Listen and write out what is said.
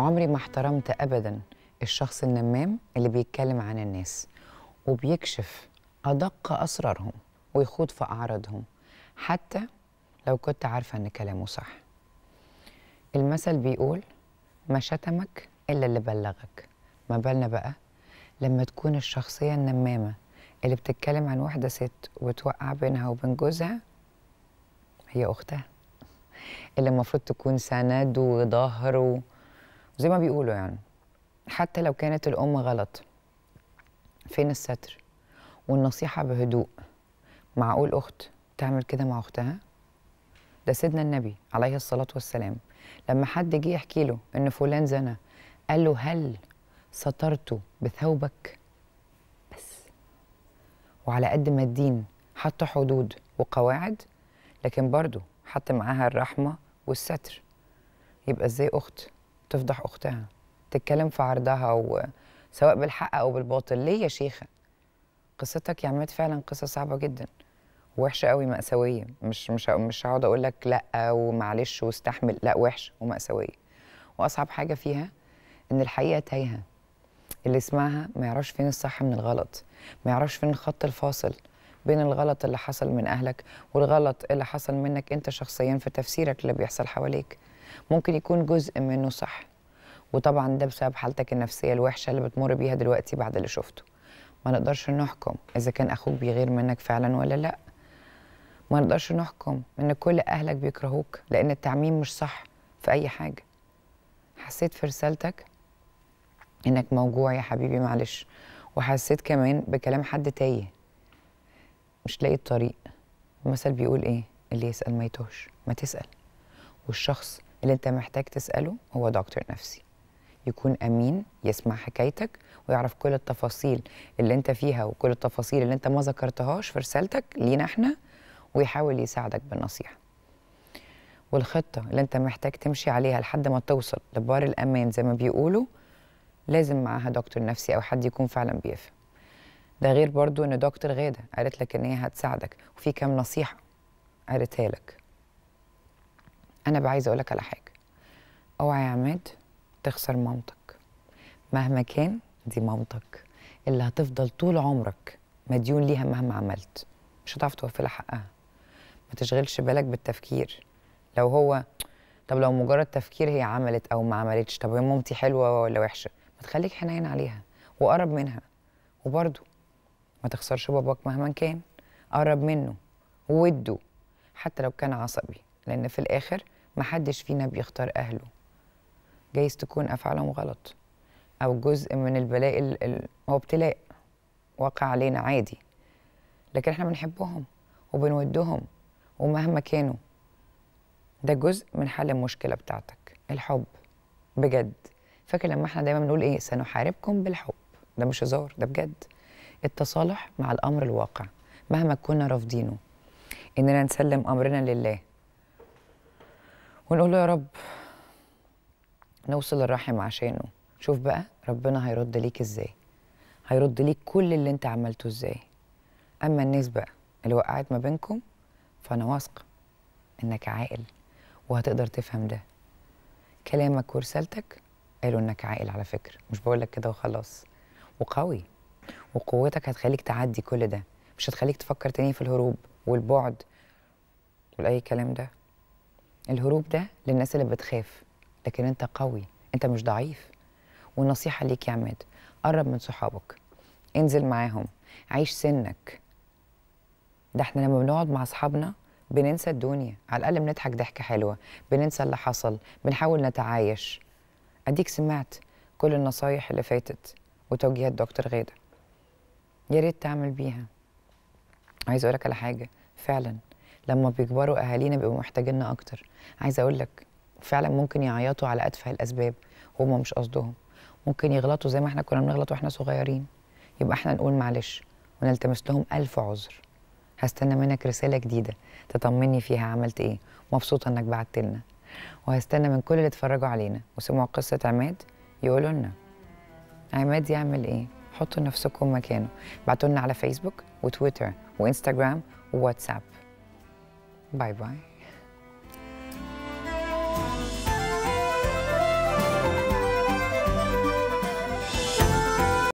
عمري ما احترمت ابدا الشخص النمام اللي بيتكلم عن الناس وبيكشف ادق اسرارهم ويخوض في اعراضهم حتى لو كنت عارفه ان كلامه صح المثل بيقول ما شتمك الا اللي بلغك ما بالنا بقى لما تكون الشخصيه النمامه اللي بتتكلم عن واحده ست وتوقع بينها وبين جوزها هي اختها اللي المفروض تكون سند وظهر زي ما بيقولوا يعني حتى لو كانت الأم غلط فين الستر والنصيحة بهدوء معقول أخت تعمل كده مع أختها؟ ده سيدنا النبي عليه الصلاة والسلام لما حد جه يحكي له إن فلان زنى قال له هل سترته بثوبك؟ بس وعلى قد ما الدين حط حدود وقواعد لكن برضه حط معاها الرحمة والستر يبقى إزاي أخت تفضح اختها تتكلم في عرضها و... سواء بالحق او بالباطل ليه يا شيخه قصتك يا عماد فعلا قصه صعبه جدا وحشه قوي ماساويه مش مش مش هقعد اقول لك لا ومعلش واستحمل لا وحشه وماساويه واصعب حاجه فيها ان الحقيقه تايهه اللي يسمعها ما يعرفش فين الصح من الغلط ما يعرفش فين الخط الفاصل بين الغلط اللي حصل من اهلك والغلط اللي حصل منك انت شخصيا في تفسيرك اللي بيحصل حواليك ممكن يكون جزء منه صح وطبعا ده بسبب حالتك النفسيه الوحشه اللي بتمر بيها دلوقتي بعد اللي شفته ما نقدرش نحكم اذا كان اخوك بيغير منك فعلا ولا لا ما نقدرش نحكم ان كل اهلك بيكرهوك لان التعميم مش صح في اي حاجه حسيت في رسالتك انك موجوع يا حبيبي معلش وحسيت كمان بكلام حد تايه مش لاقي الطريق المثل بيقول ايه اللي يسال ما يتوهش ما تسال والشخص اللي انت محتاج تساله هو دكتور نفسي يكون امين يسمع حكايتك ويعرف كل التفاصيل اللي انت فيها وكل التفاصيل اللي انت ما ذكرتهاش في رسالتك لينا احنا ويحاول يساعدك بالنصيحه والخطه اللي انت محتاج تمشي عليها لحد ما توصل لبار الامان زي ما بيقولوا لازم معاها دكتور نفسي او حد يكون فعلا بيفهم ده غير برضو ان دكتور غاده قالت لك ان هي هتساعدك وفي كام نصيحه قالتها لك انا بعايز عايزه اقول لك على حاجه اوعى يا عماد تخسر مامتك مهما كان دي مامتك اللي هتفضل طول عمرك مديون ليها مهما عملت مش هتعرف توفي لها حقها ما تشغلش بالك بالتفكير لو هو طب لو مجرد تفكير هي عملت او ما عملتش طب هي مامتي حلوه ولا وحشه ما تخليك حنين عليها وقرب منها وبرده ما تخسرش باباك مهما كان قرب منه وده حتى لو كان عصبي لان في الاخر محدش فينا بيختار أهله جايز تكون أفعالهم غلط أو جزء من البلاء هو ابتلاء وقع علينا عادي لكن احنا بنحبهم وبنودهم ومهما كانوا ده جزء من حل المشكلة بتاعتك الحب بجد فاكر لما احنا دايما بنقول ايه سنحاربكم بالحب ده مش هزار ده بجد التصالح مع الأمر الواقع مهما كنا رافضينه إننا نسلم أمرنا لله ونقول له يا رب نوصل الرحم عشانه شوف بقى ربنا هيرد ليك ازاي هيرد ليك كل اللي انت عملته ازاي اما الناس بقى اللي وقعت ما بينكم فانا واثقه انك عاقل وهتقدر تفهم ده كلامك ورسالتك قالوا انك عاقل على فكره مش بقولك كده وخلاص وقوي وقوتك هتخليك تعدي كل ده مش هتخليك تفكر تاني في الهروب والبعد اي كلام ده الهروب ده للناس اللي بتخاف لكن انت قوي انت مش ضعيف والنصيحه ليك يا عماد قرب من صحابك انزل معاهم عيش سنك ده احنا لما بنقعد مع اصحابنا بننسى الدنيا على الاقل بنضحك ضحكه حلوه بننسى اللي حصل بنحاول نتعايش اديك سمعت كل النصايح اللي فاتت وتوجيهات دكتور غاده يا ريت تعمل بيها عايز اقولك على حاجه فعلا لما بيكبروا اهالينا بيبقوا محتاجيننا اكتر عايزه اقول لك فعلا ممكن يعيطوا على اتفه الاسباب هما مش قصدهم ممكن يغلطوا زي ما احنا كنا بنغلط واحنا صغيرين يبقى احنا نقول معلش ونلتمس لهم الف عذر هستنى منك رساله جديده تطمني فيها عملت ايه مبسوطه انك بعت لنا وهستنى من كل اللي اتفرجوا علينا وسمعوا قصه عماد يقولوا لنا عماد يعمل ايه حطوا نفسكم مكانه بعتوا لنا على فيسبوك وتويتر وانستغرام وواتساب Bye-bye.